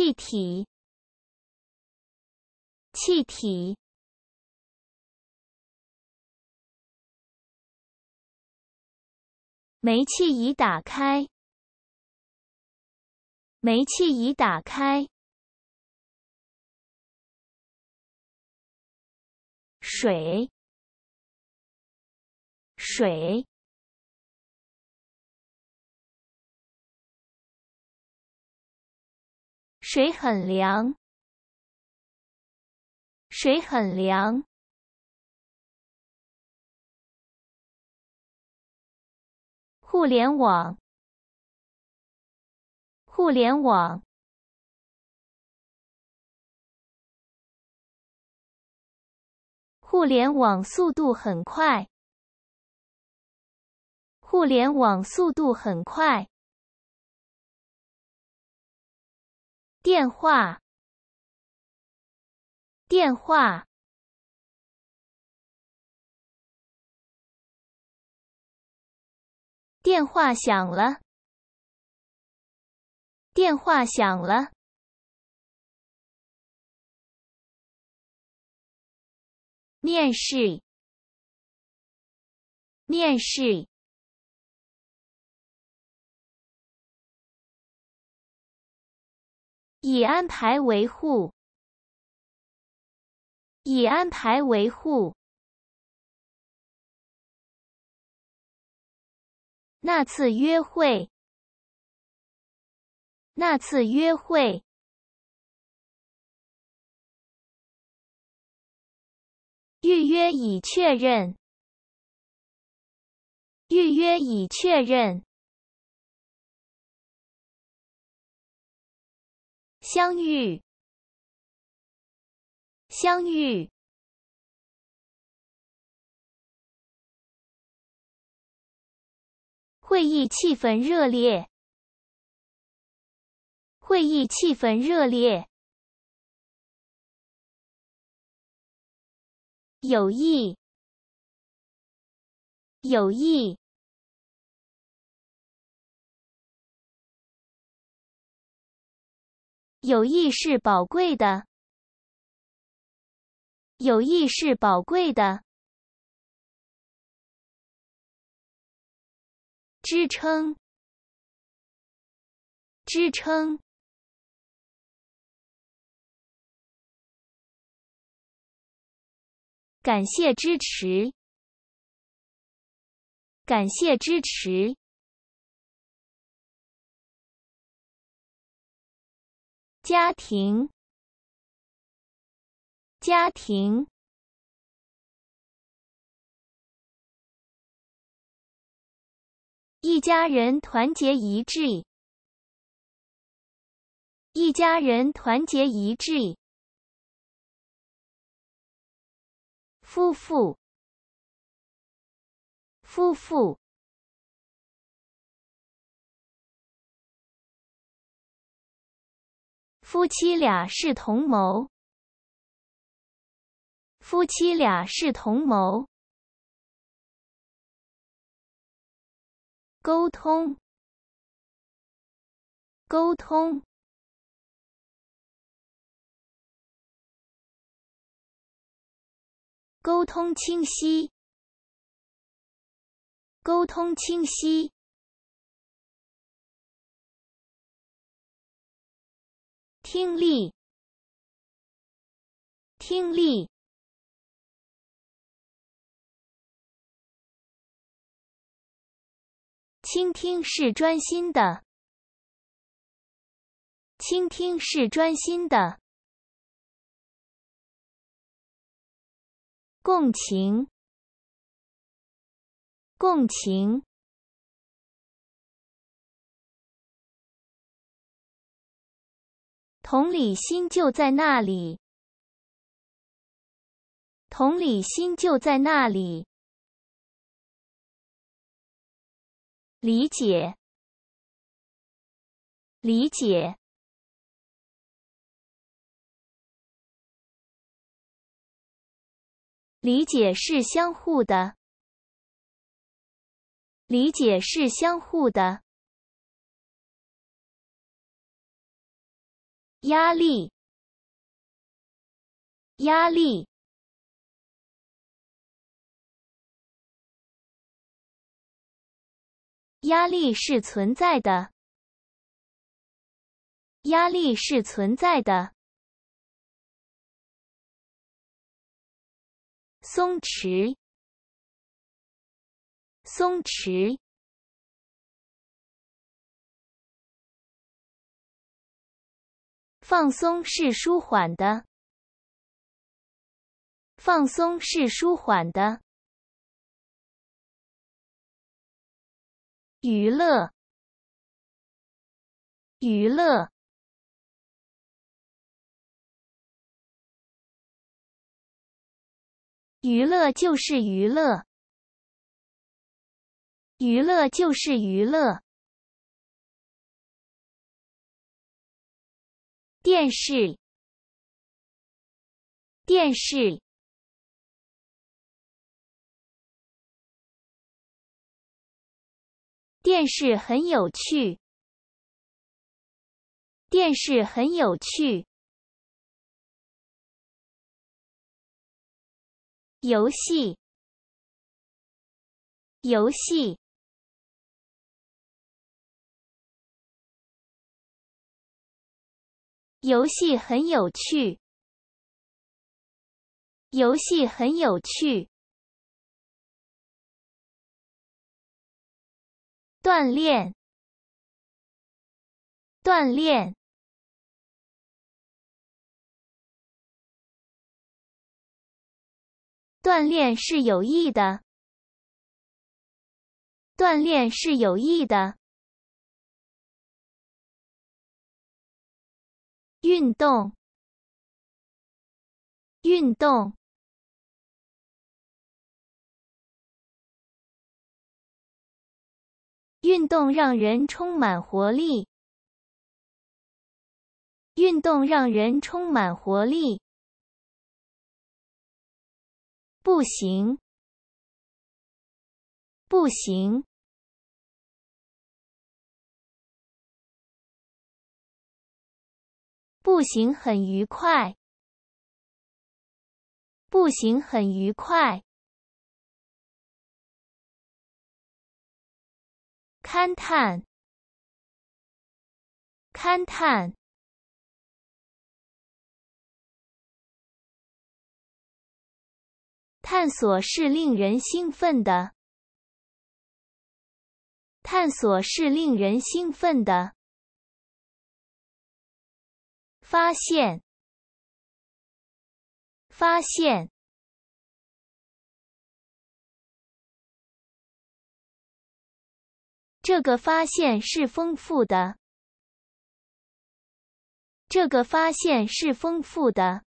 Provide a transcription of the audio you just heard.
气体，气体，煤气已打开，煤气已打开，水，水。水很凉，水很凉。互联网，互联网，互联网速度很快，互联网速度很快。电话，电话，电话响了，电话响了，面试，面试。已安排维护。已安排维护。那次约会。那次约会。预约已确认。预约已确认。相遇，相遇。会议气氛热烈，会议气氛热烈。友谊，友谊。友谊是宝贵的，友谊是宝贵的。支撑，支撑。感谢支持，感谢支持。家庭，家庭，一家人团结一致，一家人团结一致，夫妇，夫妇。夫妻俩是同谋。夫妻俩是同谋。沟通，沟通，沟通清晰，沟通清晰。听力，听力。倾听是专心的，倾听是专心的。共情，共情。同理心就在那里，同理心就在那里。理解，理解，理解是相互的，理解是相互的。压力，压力，压力是存在的，压力是存在的。松弛，松弛。放松是舒缓的，放松是舒缓的。娱乐，娱乐，娱乐就是娱乐，娱乐就是娱乐。电视，电视，电视很有趣。电视很有趣。游戏，游戏。游戏很有趣，游戏很有趣。锻炼，锻炼，锻炼是有益的，锻炼是有益的。运动，运动，运动让人充满活力。运动让人充满活力。步行，步行。步行很愉快。步行很愉快。勘探，勘探，探索是令人兴奋的。探索是令人兴奋的。发现，发现。这个发现是丰富的。这个发现是丰富的。